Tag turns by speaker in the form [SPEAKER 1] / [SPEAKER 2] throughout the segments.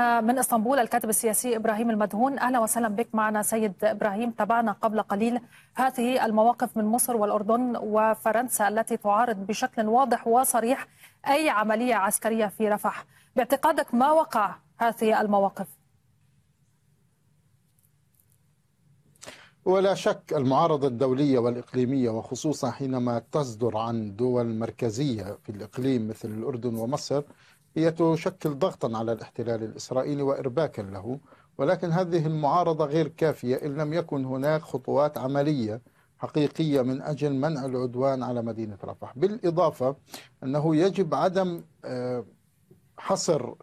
[SPEAKER 1] من اسطنبول الكاتب السياسي ابراهيم المدهون اهلا وسهلا بك معنا سيد ابراهيم تابعنا قبل قليل هذه المواقف من مصر والاردن وفرنسا التي تعارض بشكل واضح وصريح اي عمليه عسكريه في رفح باعتقادك ما وقع هذه المواقف
[SPEAKER 2] ولا شك المعارضة الدولية والإقليمية وخصوصا حينما تصدر عن دول مركزية في الإقليم مثل الأردن ومصر هي تشكل ضغطا على الاحتلال الإسرائيلي وإرباكا له ولكن هذه المعارضة غير كافية إن لم يكن هناك خطوات عملية حقيقية من أجل منع العدوان على مدينة رفح بالإضافة أنه يجب عدم آه، حصر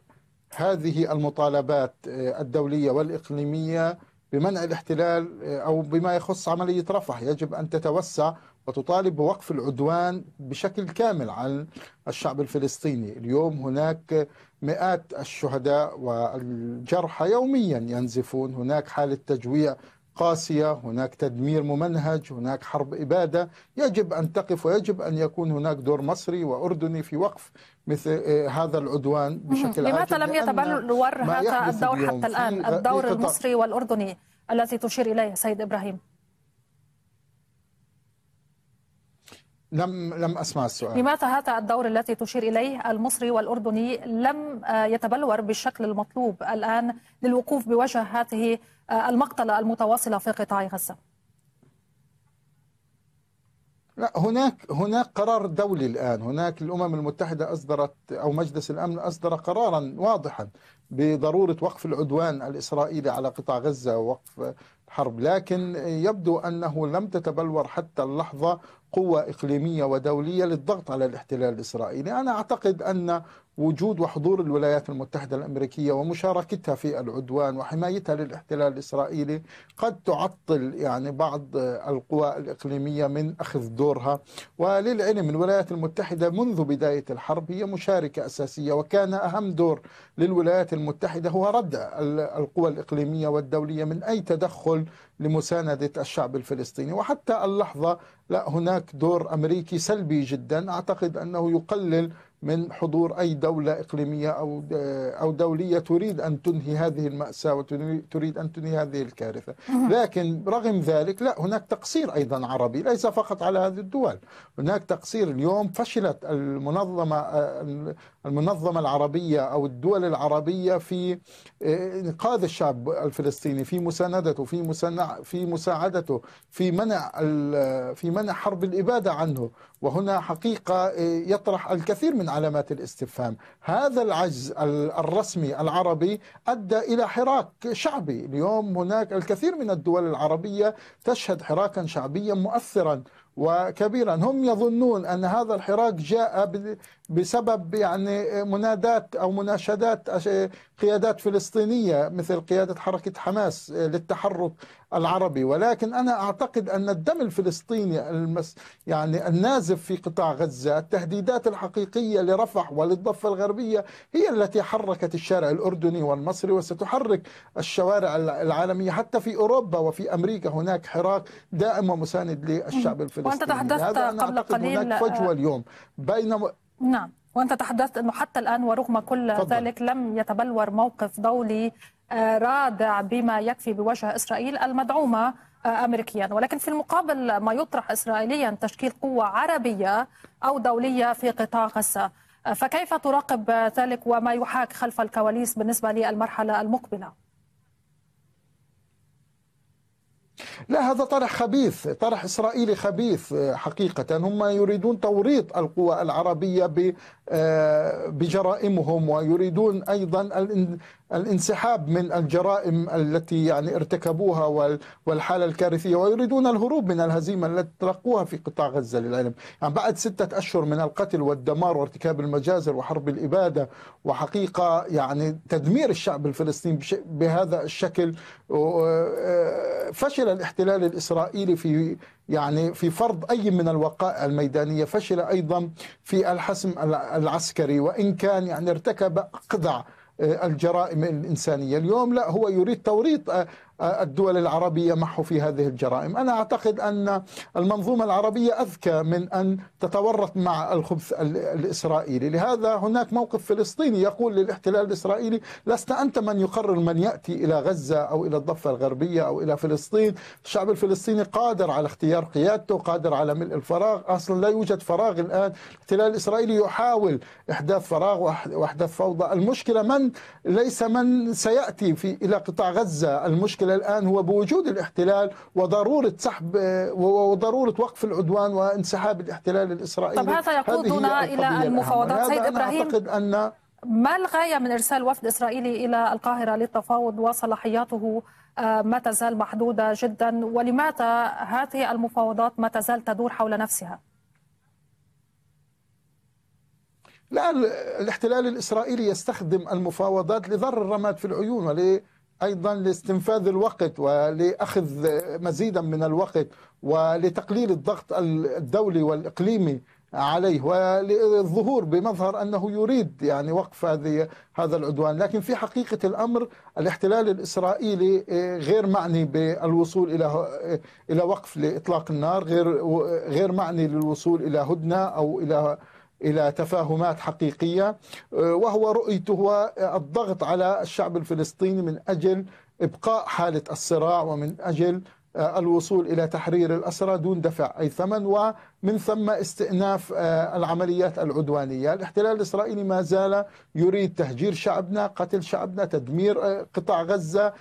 [SPEAKER 2] هذه المطالبات آه، الدولية والإقليمية بمنع الاحتلال آه، أو بما يخص عملية رفح يجب أن تتوسع وتطالب بوقف العدوان بشكل كامل عن الشعب الفلسطيني اليوم هناك مئات الشهداء والجرحى يوميا ينزفون هناك حالة تجويع قاسية هناك تدمير ممنهج هناك حرب إبادة يجب أن تقف ويجب أن يكون هناك دور مصري وأردني في وقف مثل آه، هذا العدوان بشكل عام لماذا لم يتبلور هذا الدور حتى الآن الدور المصري
[SPEAKER 1] والأردني الذي تشير إليه سيد إبراهيم
[SPEAKER 2] لم لم اسمع السؤال
[SPEAKER 1] لماذا هذا الدور الذي تشير اليه المصري والاردني لم آه، يتبلور بالشكل المطلوب الان للوقوف بوجه هذه آه، المقتله المتواصله في قطاع غزه؟
[SPEAKER 2] لا هناك هناك قرار دولي الان هناك الامم المتحده اصدرت او مجلس الامن اصدر قرارا واضحا بضروره وقف العدوان الاسرائيلي على قطاع غزه ووقف الحرب لكن يبدو انه لم تتبلور حتى اللحظه قوة إقليمية ودولية للضغط على الاحتلال الإسرائيلي أنا أعتقد أن وجود وحضور الولايات المتحدة الأمريكية ومشاركتها في العدوان وحمايتها للاحتلال الإسرائيلي قد تعطل يعني بعض القوى الإقليمية من أخذ دورها وللعلم الولايات المتحدة منذ بداية الحرب هي مشاركة أساسية وكان أهم دور للولايات المتحدة هو رد القوى الإقليمية والدولية من أي تدخل لمساندة الشعب الفلسطيني وحتى اللحظة لا هناك دور أمريكي سلبي جدا أعتقد أنه يقلل من حضور أي دولة إقليمية أو أو دولية تريد أن تنهي هذه المأساة وتريد أن تنهي هذه الكارثة لكن رغم ذلك لا هناك تقصير أيضا عربي ليس فقط على هذه الدول هناك تقصير اليوم فشلت المنظمة المنظمة العربية أو الدول العربية في إنقاذ الشعب الفلسطيني في مساندته في في مساعدته في منع في منع حرب الإبادة عنه وهنا حقيقة إيه، يطرح الكثير من علامات الاستفهام هذا العجز الرسمي العربي أدى إلى حراك شعبي اليوم هناك الكثير من الدول العربية تشهد حراكا شعبيا مؤثرا وكبيرا هم يظنون أن هذا الحراك جاء بسبب يعني منادات او مناشدات قيادات فلسطينيه مثل قياده حركه حماس آه، للتحرك العربي ولكن انا اعتقد ان الدم الفلسطيني المس يعني النازف في قطاع غزه التهديدات الحقيقيه لرفح وللضفه الغربيه هي التي حركت الشارع الاردني والمصري وستحرك الشوارع العالميه حتى في اوروبا وفي امريكا هناك حراك دائم ومساند للشعب الفلسطيني وانت تحدثت قبل قليل هناك فجوه آه، اليوم بين
[SPEAKER 1] نعم وانت تحدثت انه حتى الان ورغم كل فضل. ذلك لم يتبلور موقف دولي آه، رادع بما يكفي بوجه اسرائيل المدعومه آه، امريكيا ولكن في المقابل ما يطرح اسرائيليا تشكيل قوه عربيه او دوليه في قطاع غزه آه، فكيف تراقب ذلك وما يحاك خلف الكواليس بالنسبه للمرحله المقبله؟
[SPEAKER 2] لا هذا طرح خبيث طرح إسرائيلي خبيث آه، حقيقة هم يريدون توريط القوى العربية آه، بجرائمهم ويريدون أيضا الانسحاب من الجرائم التي يعني ارتكبوها والحالة الكارثية ويريدون الهروب من الهزيمة التي تلقوها في قطاع غزة للعلم يعني بعد ستة أشهر من القتل والدمار وارتكاب المجازر وحرب الإبادة وحقيقة يعني تدمير الشعب الفلسطيني بهذا الشكل فشل الاحتلال الإسرائيلي في يعني في فرض أي من الوقائع الميدانية فشل أيضا في الحسم العسكري وإن كان يعني ارتكب اقذع آه، الجرائم الإنسانية اليوم لا هو يريد توريط آه، الدول العربية محو في هذه الجرائم أنا أعتقد أن المنظومة العربية أذكى من أن تتورط مع الخبث الإسرائيلي لهذا هناك موقف فلسطيني يقول للاحتلال الإسرائيلي لست أنت من يقرر من يأتي إلى غزة أو إلى الضفة الغربية أو إلى فلسطين الشعب الفلسطيني قادر على اختيار قيادته قادر على ملء الفراغ أصلا لا يوجد فراغ الآن الاحتلال الإسرائيلي يحاول إحداث فراغ وإحداث فوضى المشكلة من ليس من سيأتي في إلى قطاع غزة المشكلة الآن هو بوجود الاحتلال وضرورة سحب آه، وضرورة وقف العدوان وانسحاب الاحتلال الإسرائيلي طب هذا يقودنا إلى المفاوضات سيد إبراهيم أعتقد
[SPEAKER 1] أن ما الغاية من إرسال وفد إسرائيلي إلى القاهرة للتفاوض وصلاحياته آه، ما تزال محدودة جدا ولماذا هذه المفاوضات ما تزال تدور حول نفسها؟
[SPEAKER 2] الآن الاحتلال الإسرائيلي يستخدم المفاوضات لضر الرماد في العيون ول أيضا لاستنفاذ الوقت ولأخذ مزيدا من الوقت ولتقليل الضغط الدولي والإقليمي عليه والظهور بمظهر انه يريد يعني وقف هذه هذا العدوان، لكن في حقيقه الامر الاحتلال الاسرائيلي غير معني بالوصول الى الى وقف لاطلاق النار، غير غير معني للوصول الى هدنه او الى إلى تفاهمات حقيقية آه، وهو رؤيته هو الضغط على الشعب الفلسطيني من أجل إبقاء حالة الصراع ومن أجل آه، الوصول إلى تحرير الأسرى دون دفع أي ثمن ومن ثم استئناف آه، العمليات العدوانية الاحتلال الإسرائيلي ما زال يريد تهجير شعبنا قتل شعبنا تدمير قطاع غزة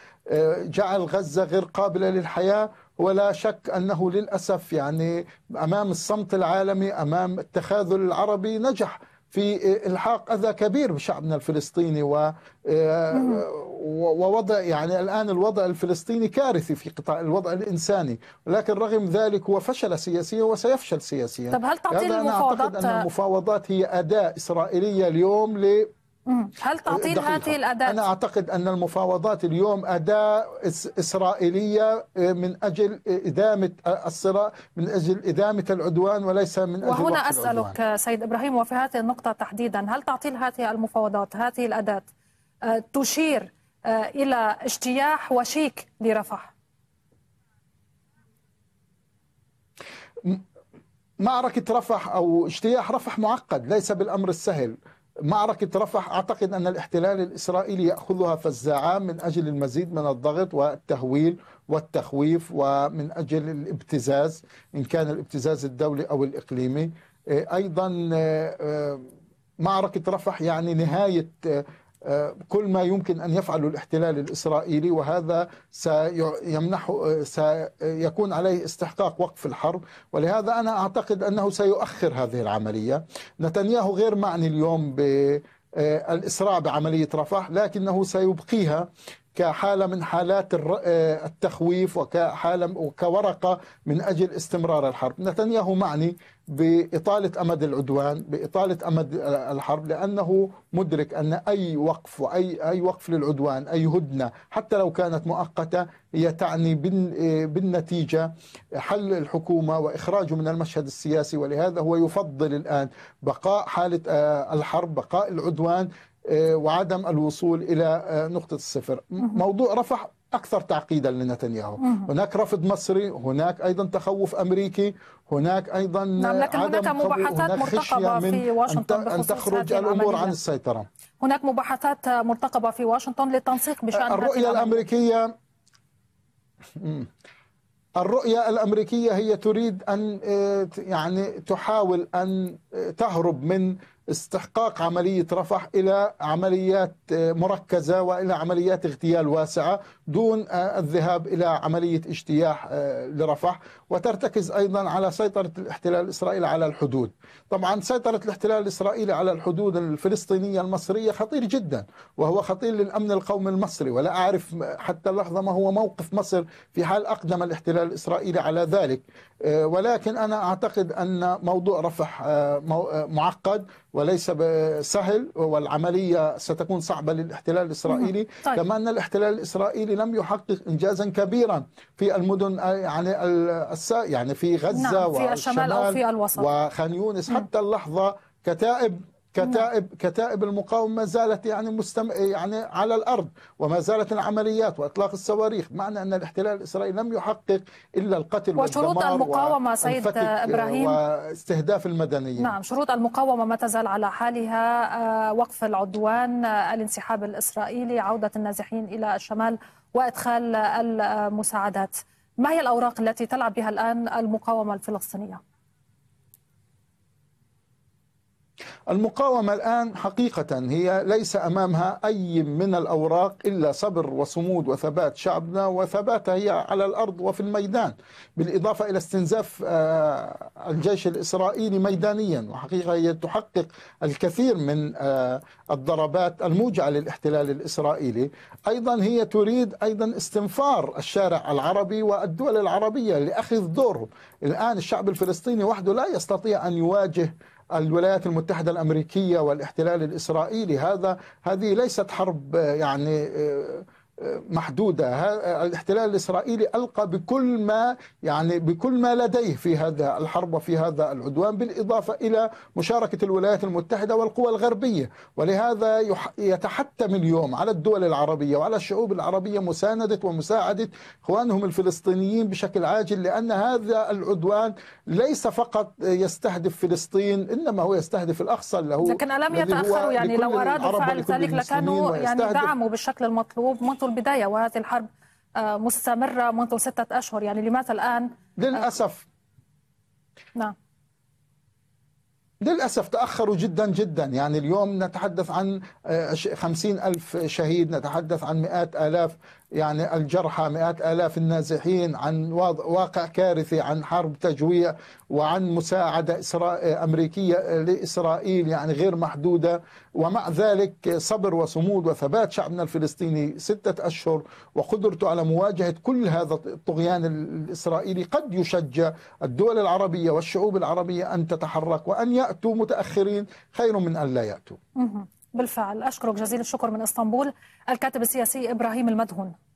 [SPEAKER 2] جعل غزة غير قابلة للحياة ولا شك أنه للأسف يعني أمام الصمت العالمي أمام التخاذل العربي نجح في الحاق اذى كبير بشعبنا الفلسطيني و ووضع يعني الان الوضع الفلسطيني كارثي في قطاع الوضع الانساني لكن رغم ذلك هو فشل سياسيا وسيفشل سياسيا طب هل تعطيل المفاوضات انا اعتقد ان المفاوضات هي اداه اسرائيليه اليوم ل
[SPEAKER 1] هل تعطيل هذه الأداة أنا أعتقد أن
[SPEAKER 2] المفاوضات اليوم أداة إسرائيلية آه، من أجل آه، إدامة آه، الصراع من أجل إدامة العدوان وليس من أجل وهنا أسألك
[SPEAKER 1] العدوان. سيد إبراهيم وفي هذه النقطة تحديدا هل تعطيل هذه المفاوضات هذه الأداة تشير إلى اجتياح وشيك لرفح
[SPEAKER 2] معركة رفح أو اجتياح رفح معقد ليس بالأمر السهل معركة رفح أعتقد أن الاحتلال الإسرائيلي يأخذها فزاعان من أجل المزيد من الضغط والتهويل والتخويف ومن أجل الابتزاز إن كان الابتزاز الدولي أو الإقليمي أيضا آه، آه، معركة رفح يعني نهاية آه، آه، كل ما يمكن أن يفعله الاحتلال الإسرائيلي وهذا سيمنحه آه، سيكون عليه استحقاق وقف الحرب ولهذا أنا أعتقد أنه سيؤخر هذه العملية نتنياهو غير معني اليوم ب آه، الإسراع بعملية رفح لكنه سيبقيها كحالة من حالات آه، التخويف وكحالة وكورقة من أجل استمرار الحرب نتنياهو معني بإطالة أمد العدوان بإطالة أمد الحرب لأنه مدرك أن أي وقف وأي أي وقف للعدوان أي هدنة حتى لو كانت مؤقتة هي تعني آه، بالنتيجة حل الحكومة وإخراجه من المشهد السياسي ولهذا هو يفضل الآن بقاء حالة آه، الحرب بقاء العدوان آه، وعدم الوصول إلى آه، نقطة الصفر موضوع رفح أكثر تعقيدا لنتنياهو هناك رفض مصري هناك أيضا تخوف أمريكي هناك أيضا آه، نعم لكن هناك مباحثات هناك مرتقبة في واشنطن أن تخرج الأمور عن السيطرة
[SPEAKER 1] هناك مباحثات مرتقبة في واشنطن للتنسيق بشأن الرؤية
[SPEAKER 2] الأمريكية الرؤية الأمريكية هي تريد أن يعني تحاول أن تهرب من استحقاق عملية رفح إلى عمليات آه، مركزة وإلى عمليات اغتيال واسعة دون آه، الذهاب إلى عملية اجتياح آه، لرفح وترتكز أيضا على سيطرة الاحتلال الإسرائيلي على الحدود طبعا سيطرة الاحتلال الإسرائيلي على الحدود الفلسطينية المصرية خطير جدا وهو خطير للأمن القومي المصري ولا أعرف حتى اللحظة ما هو موقف مصر في حال أقدم الاحتلال الإسرائيلي على ذلك ولكن أنا أعتقد أن موضوع رفح معقد وليس سهل والعملية ستكون صعبة للاحتلال الإسرائيلي طيب. كما أن الاحتلال الإسرائيلي لم يحقق إنجازا كبيرا في المدن يعني يعني في غزة نعم في الشمال أو في الوسط وخان يونس حتى اللحظة كتائب كتائب كتائب المقاومه ما زالت يعني مستم... يعني على الارض وما زالت العمليات واطلاق الصواريخ معنى ان الاحتلال الاسرائيلي لم يحقق الا القتل وشروط المقاومه سيد ابراهيم واستهداف المدنيين نعم
[SPEAKER 1] شروط المقاومه ما تزال على حالها آه، وقف العدوان آه، الانسحاب الاسرائيلي عوده النازحين الى الشمال وادخال المساعدات ما هي الاوراق التي تلعب بها الان المقاومه الفلسطينيه
[SPEAKER 2] المقاومة الآن حقيقة هي ليس أمامها أي من الأوراق إلا صبر وصمود وثبات شعبنا وثبات هي على الأرض وفي الميدان بالإضافة إلى استنزاف آه، الجيش الإسرائيلي ميدانيا وحقيقة هي تحقق الكثير من آه، الضربات الموجعة للاحتلال الإسرائيلي أيضا هي تريد أيضا استنفار الشارع العربي والدول العربية لأخذ دورهم الآن الشعب الفلسطيني وحده لا يستطيع أن يواجه الولايات المتحدة الأمريكية والاحتلال الإسرائيلي هذا هذه ليست حرب آه، يعني آه، محدودة الاحتلال الإسرائيلي ألقى بكل ما يعني بكل ما لديه في هذا الحرب وفي هذا العدوان بالإضافة إلى مشاركة الولايات المتحدة والقوى الغربية ولهذا يتحتم اليوم على الدول العربية وعلى الشعوب العربية مساندة ومساعدة إخوانهم الفلسطينيين بشكل عاجل لأن هذا العدوان ليس فقط يستهدف فلسطين إنما هو يستهدف الأقصى له لكن ألم يتأخروا يعني لو أرادوا فعل ذلك لكانوا يعني دعموا
[SPEAKER 1] بالشكل المطلوب منذ البداية وهذه الحرب آه، مستمرة منذ ستة أشهر يعني لماذا الآن
[SPEAKER 2] للأسف آه، نعم للأسف تأخروا جدا جدا يعني اليوم نتحدث عن آه، خمسين ألف شهيد نتحدث عن مئات آلاف يعني الجرحى مئات آلاف النازحين عن واقع كارثي عن حرب تجويع وعن مساعدة أمريكية لإسرائيل يعني غير محدودة ومع ذلك صبر وصمود وثبات شعبنا الفلسطيني ستة أشهر وقدرته على مواجهة كل هذا الطغيان الإسرائيلي قد يشجع الدول العربية والشعوب العربية أن تتحرك وأن يأتوا متأخرين خير من أن لا يأتوا
[SPEAKER 1] بالفعل أشكرك جزيل الشكر من إسطنبول الكاتب السياسي إبراهيم المدهون